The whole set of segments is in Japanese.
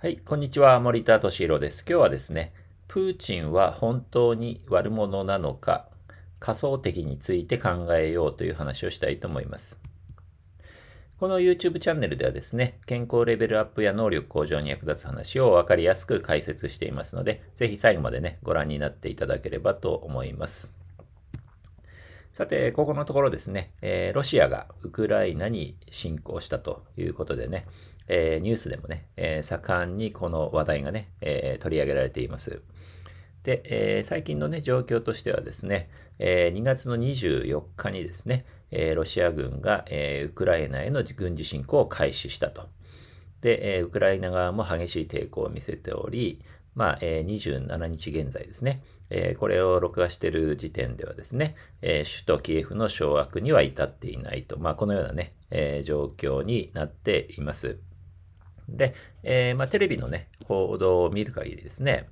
はい、こんにちは。森田敏弘です。今日はですね、プーチンは本当に悪者なのか、仮想的について考えようという話をしたいと思います。この YouTube チャンネルではですね、健康レベルアップや能力向上に役立つ話を分かりやすく解説していますので、ぜひ最後までね、ご覧になっていただければと思います。さて、ここのところですね、えー、ロシアがウクライナに侵攻したということでね、えー、ニュースでもね、えー、盛んにこの話題がね、えー、取り上げられています。で、え最近のね、状況としてはですね、え2月の24日にですね、えロシア軍が、えウクライナへの軍事侵攻を開始したと。で、えウクライナ側も激しい抵抗を見せており、まあ、えー、27日現在ですね、えー、これを録画している時点ではですね、えー、首都キエフの掌握には至っていないと、まあ、このようなね、え状況になっています。で、えまあ、テレビのね、報道を見る限りですね、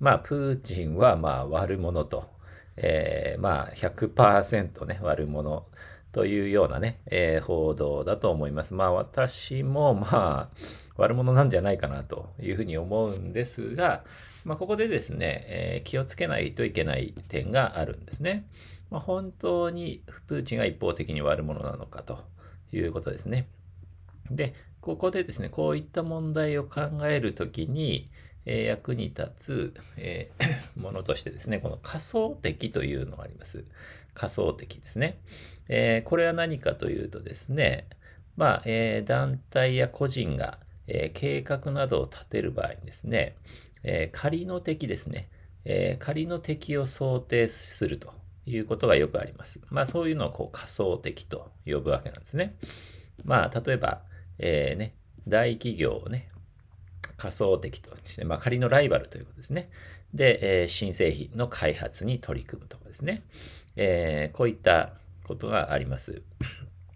まあ、プーチンはまあ悪者と、えまあ100%ね、悪者というようなね、えー、報道だと思います。まあ私もまあ悪者なんじゃないかなというふうに思うんですが、まあ、ここでですね、えー、気をつけないといけない点があるんですね。まあ、本当にプーチンが一方的に悪者なのかということですね。で、ここでですね、こういった問題を考えるときに、え役に立つ、え ものとしてですね、この仮想的というのがあります。仮想的ですね。えこれは何かというとですね、まあ、え団体や個人が、え計画などを立てる場合にですね、え仮の敵ですね、え仮の敵を想定するということがよくあります。まあ、そういうのをこう仮想的と呼ぶわけなんですね。まあ、例えば、えー、ね、大企業をね、仮想敵として、まあ、仮のライバルということですね。で、えー、新製品の開発に取り組むとかですね。えー、こういったことがあります。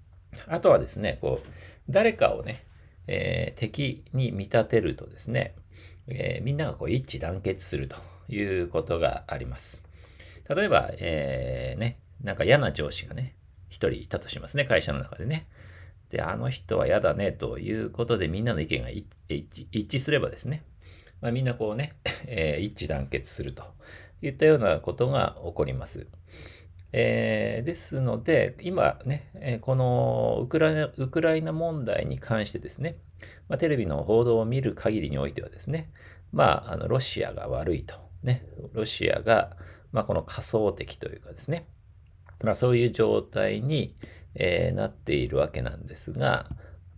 あとはですね、こう、誰かをね、えー、敵に見立てるとですね、えみんながこう一致団結するということがあります。例えば、えね、なんか嫌な上司がね、一人いたとしますね、会社の中でね。、あの人は嫌だねということでみんなの意見が一致すればですね、まあ、みんなこうね、えー、一致団結するといったようなことが起こります。えー、ですので、今ね、えー、このウクライナウクライナ問題に関してですね、まあ、テレビの報道を見る限りにおいてはですね、まあ、あのロシアが悪いと、ね、ロシアが、まあ、この仮想的というかですね、まあ、そういう状態に、えー、なっているわけなんですが、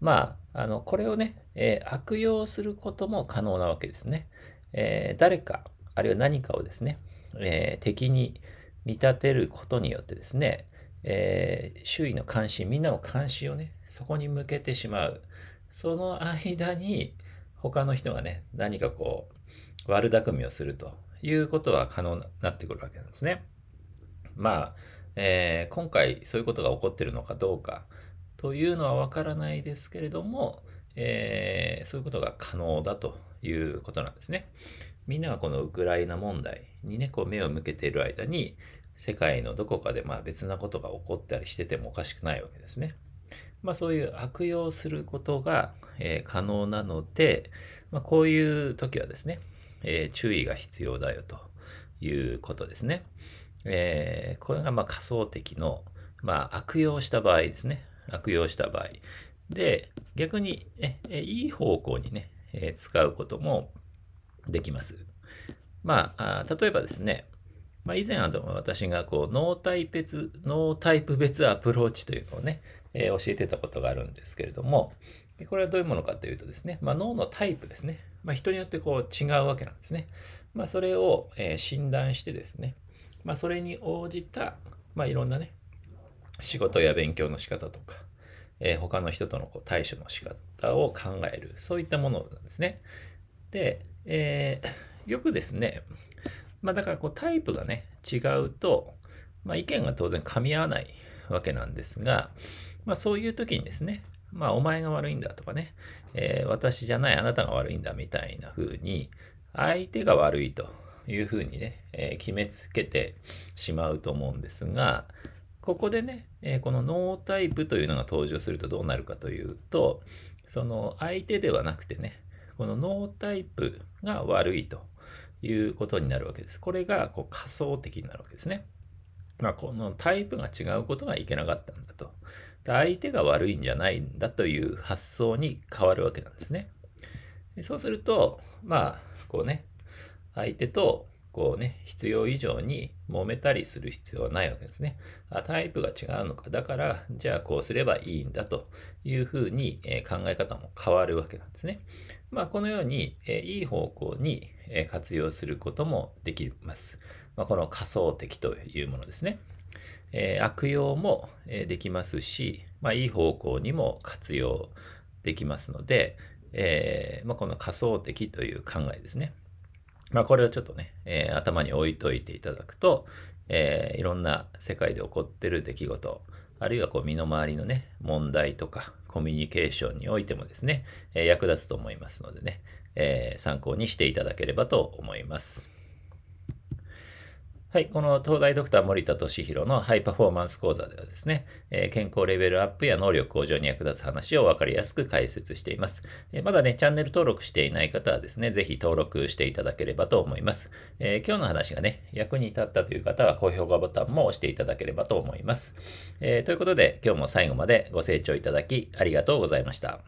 まあ、あのこれをね、えー、悪用することも可能なわけですね。えー、誰か、あるいは何かをですね、え敵に見立てることによってですね、え周囲の関心、みんなの関心をね、そこに向けてしまう。その間に、他の人がね、何かこう、悪巧みをするということは可能になってくるわけなんですね。まあ、えー、今回そういうことが起こってるのかどうかというのはわからないですけれども、えー、そういうことが可能だということなんですね。みんながこのウクライナ問題にね、こう目を向けている間に、世界のどこかでまあ別なことが起こったりしててもおかしくないわけですね。まあ、そういう悪用することが、えー、可能なので、まあ、こういう時はですね、えー、注意が必要だよということですね。えー、これがま仮想的の、まあ、悪用した場合ですね。悪用した場合。で、逆に、ね、いい方向にね、え使うこともできます。まあ、例えばですね、まあ、以前あの私がこう脳タイ別、脳タイプ別アプローチというのをね、えー、教えてたことがあるんですけれども、これはどういうものかというとですね、まあ、脳のタイプですね、まあ、人によってこう違うわけなんですね。まあ、それを、えー、診断してですね、まあ、それに応じた、まあ、いろんなね仕事や勉強の仕方とか、えー、他の人とのこう対処の仕方を考えるそういったものなんですね。で、えー、よくですね、まあ、だからこうタイプがね違うと、まあ、意見が当然噛み合わないわけなんですが、まあ、そういう時にですねまあ、お前が悪いんだとかね、えー、私じゃないあなたが悪いんだみたいな風に、相手が悪いというふうにね、えー、決めつけてしまうと思うんですが、ここでね、えー、このノータイプというのが登場するとどうなるかというと、その相手ではなくてね、このノータイプが悪いということになるわけです。これがこう仮想的になるわけですね。まあ、このタイプが違うことがいけなかったんだと。相手が悪いんじゃないんだという発想に変わるわけなんですね。そうすると、まあ、こうね、相手とこうね、必要以上に揉めたりする必要はないわけですね。あタイプが違うのか。だから、じゃあこうすればいいんだというふうに、え考え方も変わるわけなんですね。まあ、このように、えいい方向に、え活用することもできます。まあ、この仮想的というものですね。え悪用も、えできますし、まあ、いい方向にも活用できますので、えまこの仮想的という考えですね。まあ、これをちょっとね、えー、頭に置いといていただくと、えー、いろんな世界で起こってる出来事、あるいはこう身の回りのね、問題とかコミュニケーションにおいてもですね、えー、役立つと思いますのでね、え参考にしていただければと思います。はい、この東大ドクター森田敏弘のハイパフォーマンス講座ではですね、え健康レベルアップや能力向上に役立つ話を分かりやすく解説しています。えまだね、チャンネル登録していない方はですね、ぜひ登録していただければと思います。え今日の話がね、役に立ったという方は高評価ボタンも押していただければと思います。えということで、今日も最後までご清聴いただきありがとうございました。